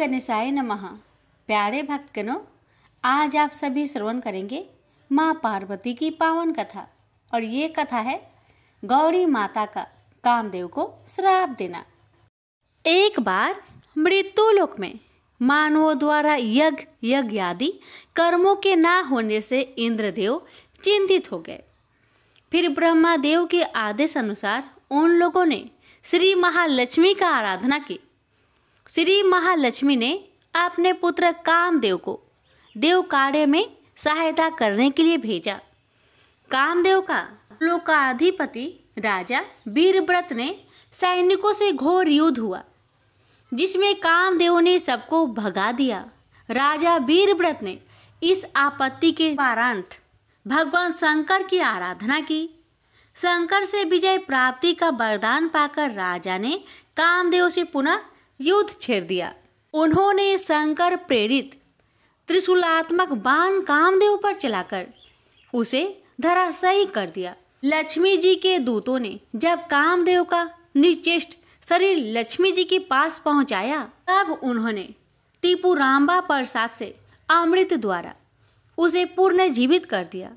गणेशाय नमः प्यारे भक्तगणों आज आप सभी श्रवण करेंगे माँ पार्वती की पावन कथा और ये कथा है गौरी माता का कामदेव को श्राप देना एक बार मृत्यु लोक में मानवों द्वारा यज्ञ यज्ञ आदि कर्मों के ना होने से इंद्रदेव चिंतित हो गए फिर ब्रह्मा देव के आदेश अनुसार उन लोगों ने श्री महालक्ष्मी का आराधना की श्री महालक्ष्मी ने अपने पुत्र कामदेव को देव कार्य में सहायता करने के लिए भेजा कामदेव का लोकाधिपति राजा वीरव्रत ने सैनिकों से घोर युद्ध हुआ जिसमें कामदेव ने सबको भगा दिया राजा वीरव्रत ने इस आपत्ति के कारण भगवान शंकर की आराधना की शंकर से विजय प्राप्ति का वरदान पाकर राजा ने कामदेव से पुनः युद्ध छेड़ दिया उन्होंने शंकर प्रेरित त्रिशूलात्मक बाण कामदेव पर चलाकर उसे धराशयी कर दिया लक्ष्मी जी के दूतों ने जब कामदेव का निचेष्ट शरीर लक्ष्मी जी के पास पहुंचाया तब उन्होंने टीपू रामबा प्रसाद से अमृत द्वारा उसे पूर्ण जीवित कर दिया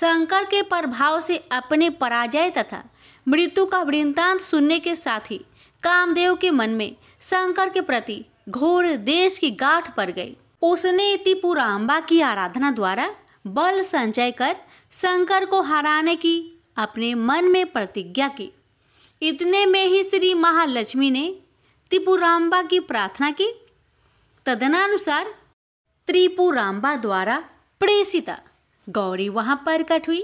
शंकर के प्रभाव से अपने पराजय तथा मृत्यु का वृंतांत सुनने के साथ ही कामदेव के मन में शंकर के प्रति घोर देश की गाठ पड़ गई उसने इति पुराम्बा की आराधना द्वारा बल संचय कर शंकर को हराने की अपने मन में प्रतिज्ञा की इतने में ही श्री महालक्ष्मी ने त्रिपुराम्बा की प्रार्थना की तदनानुसार त्रिपुराम्बा द्वारा प्रेषिता गौरी वहां प्रकट हुई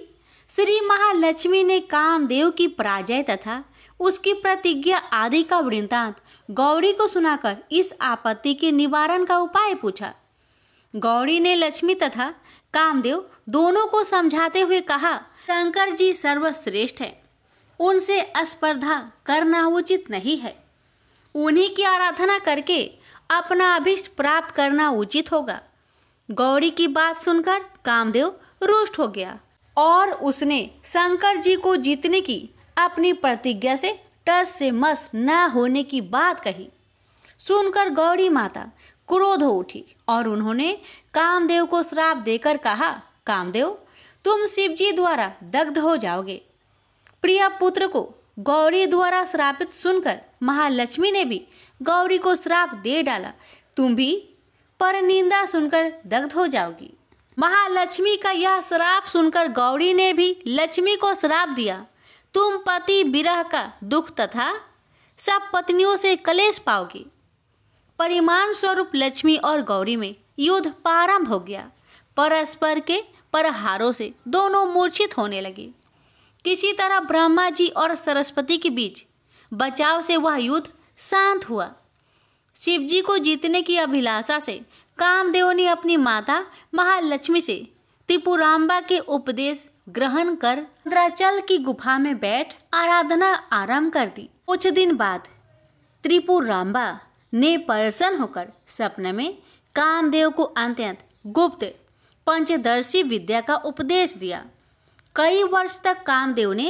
श्री महालक्ष्मी ने कामदेव की पराजय तथा उसकी प्रतिज्ञा आदि का वृत्तांत गौरी को सुनाकर इस आपत्ति के निवारण का उपाय पूछा गौरी ने लक्ष्मी तथा कामदेव दोनों को समझाते हुए कहा शंकर जी सर्वश्रेष्ठ हैं उनसे स्पर्धा करना उचित नहीं है उन्हीं की आराधना करके अपना अभिष्ट प्राप्त करना उचित होगा गौरी की बात सुनकर कामदेव रुष्ट हो गया और उसने शंकर जी को जीतने की अपनी प्रतिज्ञा से टस से मस न होने की बात कही सुनकर गौरी माता क्रोध हो उठी और उन्होंने कामदेव को श्राप देकर कहा कामदेव तुम शिव जी द्वारा दग्ध हो जाओगे प्रिया पुत्र को गौरी द्वारा श्रापित सुनकर महालक्ष्मी ने भी गौरी को श्राप दे डाला तुम भी पर निंदा सुनकर दग्ध हो जाओगी महालक्ष्मी का यह श्राप सुनकर गौरी ने भी लक्ष्मी को श्राप दिया तुम पति विरह का दुख तथा सब पत्नियों से कलेश पाओगी परिमाण स्वरूप लक्ष्मी और गौरी में युद्ध प्रारंभ हो गया परस्पर के परहारों से दोनों मूर्छित होने लगे किसी तरह ब्रह्मा जी और सरस्वती के बीच बचाव से वह युद्ध शांत हुआ शिव जी को जीतने की अभिलाषा से कामदेव ने अपनी माता महालक्ष्मी से त्रिपुराम्बा के उपदेश ग्रहण कर इंद्राचल की गुफा में बैठ आराधना आरंभ कर दी कुछ दिन बाद त्रिपुराम्बा ने प्रसन्न होकर सपने में कामदेव को अंत्यंत गुप्त पंचदर्शी विद्या का उपदेश दिया कई वर्ष तक कामदेव ने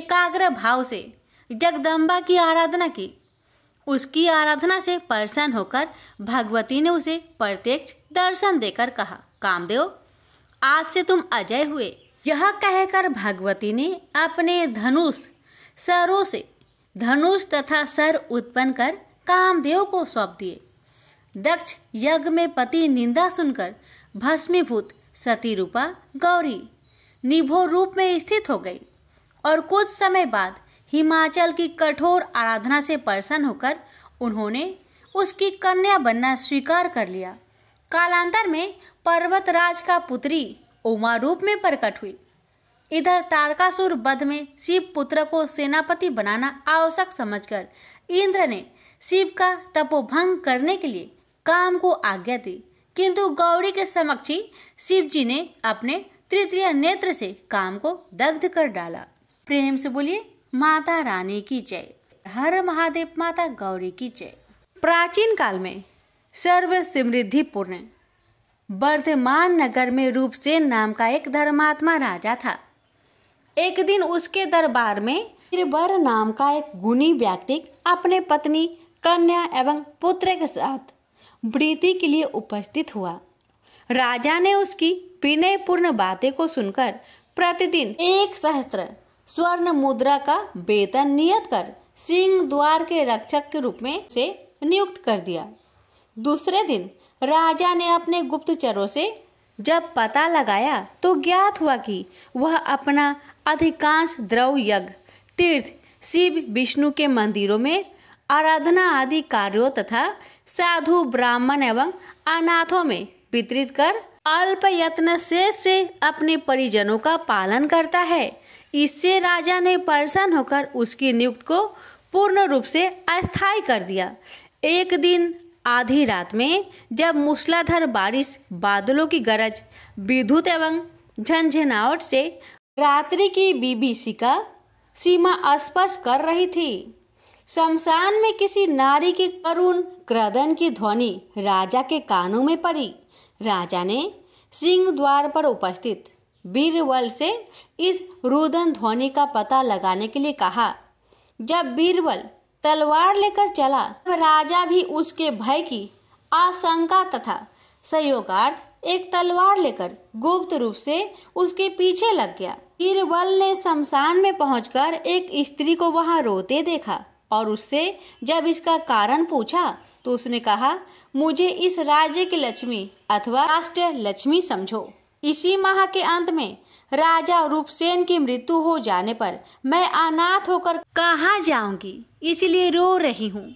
एकाग्र भाव से जगदम्बा की आराधना की उसकी आराधना से प्रसन्न होकर भगवती ने उसे प्रत्यक्ष दर्शन देकर कहा कामदेव आज से तुम अजय हुए यह कहकर भगवती ने अपने धनुष सरों से धनुष तथा सर उत्पन्न कर कामदेव को सौंप दिए दक्ष यज्ञ में पति निंदा सुनकर भस्मीभूत सती रूपा गौरी निभो रूप में स्थित हो गई और कुछ समय बाद हिमाचल की कठोर आराधना से प्रसन्न होकर उन्होंने उसकी कन्या बनना स्वीकार कर लिया कालांतर में पर्वतराज का पुत्री उमा रूप में प्रकट हुई इधर तारकासुर वध में शिव पुत्र को सेनापति बनाना आवश्यक समझकर इंद्र ने शिव का तपोभंग करने के लिए काम को आज्ञा दी किंतु गौरी के समक्ष ही शिव जी ने अपने तृतीय नेत्र से काम को दग्ध कर डाला प्रेम से बोलिए माता रानी की जय हर महादेव माता गौरी की जय प्राचीन काल में सर्व समृद्धि पूर्ण वर्धमान नगर में रूपसेन नाम का एक धर्मात्मा राजा था एक दिन उसके दरबार में त्रिवर नाम का एक गुणी व्यक्ति अपने पत्नी कन्या एवं पुत्र के साथ वृत्ति के लिए उपस्थित हुआ राजा ने उसकी विनयपूर्ण बातें को सुनकर प्रतिदिन एक सहस्त्र स्वर्ण मुद्रा का वेतन नियत कर सिंह द्वार के रक्षक के रूप में से नियुक्त कर दिया दूसरे दिन राजा ने अपने गुप्तचरों से जब पता लगाया तो ज्ञात हुआ कि वह अपना अधिकांश द्रव यज्ञ तीर्थ शिव विष्णु के मंदिरों में आराधना आदि कार्यों तथा साधु ब्राह्मण एवं अनाथों में वितरित कर अल्प यत्न से, से अपने परिजनों का पालन करता है इससे राजा ने परेशान होकर उसकी नियुक्त को पूर्ण रूप से अस्थायी कर दिया एक दिन आधी रात में जब मूसलाधार बारिश बादलों की गरज विद्युत एवं झंझनावट से रात्रि की बीबीसी का सीमा स्पर्श कर रही थी शमशान में किसी नारी की करुण क्रदन की ध्वनि राजा के कानों में पड़ी राजा ने सिंह द्वार पर उपस्थित बीरबल से इस रुदन ध्वनि का पता लगाने के लिए कहा जब बीरबल तलवार लेकर चला तब राजा भी उसके भय की आशंका तथा सहयोगार्थ एक तलवार लेकर गुप्त रूप से उसके पीछे लग गया बीरबल ने शमशान में पहुंचकर एक स्त्री को वहां रोते देखा और उससे जब इसका कारण पूछा तो उसने कहा मुझे इस राज्य की लक्ष्मी अथवा राष्ट्र लक्ष्मी समझो इसी माह के अंत में राजा रूपसेन की मृत्यु हो जाने पर मैं अनाथ होकर कहाँ जाऊंगी इसलिए रो रही हूँ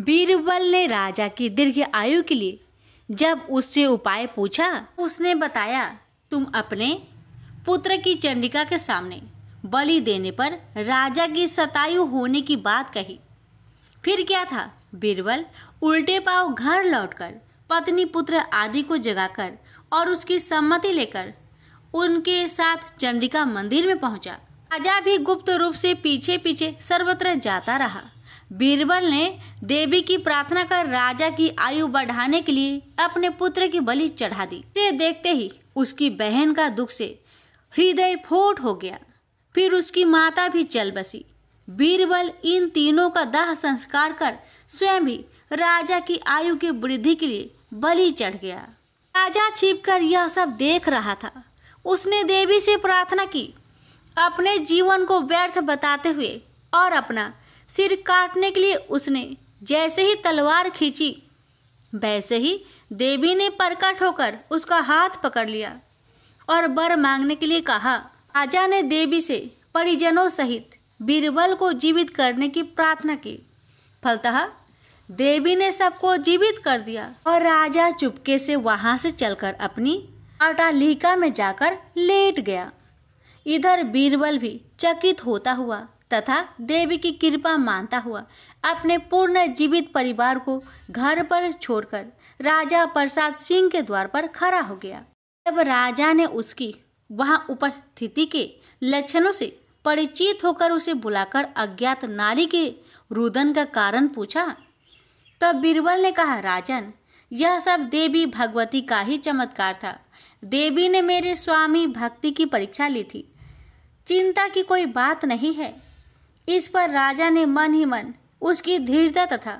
बीरबल ने राजा की दीर्घ आयु के लिए जब उससे उपाय पूछा उसने बताया तुम अपने पुत्र की चंडिका के सामने बलि देने पर राजा की सतायु होने की बात कही फिर क्या था बीरबल उल्टे पाव घर लौटकर पत्नी पुत्र आदि को जगाकर और उसकी सम्मति लेकर उनके साथ चंडिका मंदिर में पहुंचा राजा भी गुप्त रूप से पीछे पीछे सर्वत्र जाता रहा बीरबल ने देवी की प्रार्थना कर राजा की आयु बढ़ाने के लिए अपने पुत्र की बलि चढ़ा दी इसे देखते ही उसकी बहन का दुख से हृदय फोट हो गया फिर उसकी माता भी चल बसी बीरबल इन तीनों का दाह संस्कार कर स्वयं भी राजा की आयु की वृद्धि के लिए बलि चढ़ गया राजा छिपकर यह सब देख रहा था उसने देवी से प्रार्थना की अपने जीवन को व्यर्थ बताते हुए और अपना सिर काटने के लिए उसने जैसे ही तलवार खींची वैसे ही देवी ने प्रकट होकर उसका हाथ पकड़ लिया और बर मांगने के लिए कहा राजा ने देवी से परिजनों सहित बीरबल को जीवित करने की प्रार्थना की फलतः देवी ने सबको जीवित कर दिया और राजा चुपके से वहां से चलकर अपनी अटालिका में जाकर लेट गया इधर बीरबल भी चकित होता हुआ तथा देवी की कृपा मानता हुआ अपने पूर्ण जीवित परिवार को घर पर छोड़कर राजा प्रसाद सिंह के द्वार पर खड़ा हो गया तब राजा ने उसकी वहां उपस्थिति के लक्षणों से परिचित होकर उसे बुलाकर अज्ञात नारी के रुदन का कारण पूछा तब बीरबल ने कहा राजन यह सब देवी भगवती का ही चमत्कार था देवी ने मेरे स्वामी भक्ति की परीक्षा ली थी चिंता की कोई बात नहीं है इस पर राजा ने मन ही मन उसकी धीरता तथा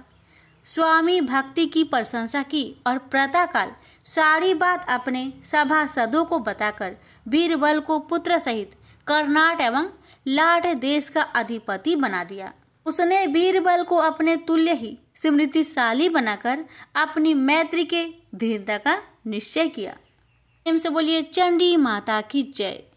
स्वामी भक्ति की प्रशंसा की और प्रातःकाल सारी बात अपने सभा सदो को बताकर बीरबल को पुत्र सहित कर्नाट एवं लाट देश का अधिपति बना दिया उसने बीरबल को अपने तुल्य ही स्मृतिशाली बनाकर अपनी मैत्री के धीरता का निश्चय किया से बोलिए चंडी माता की जय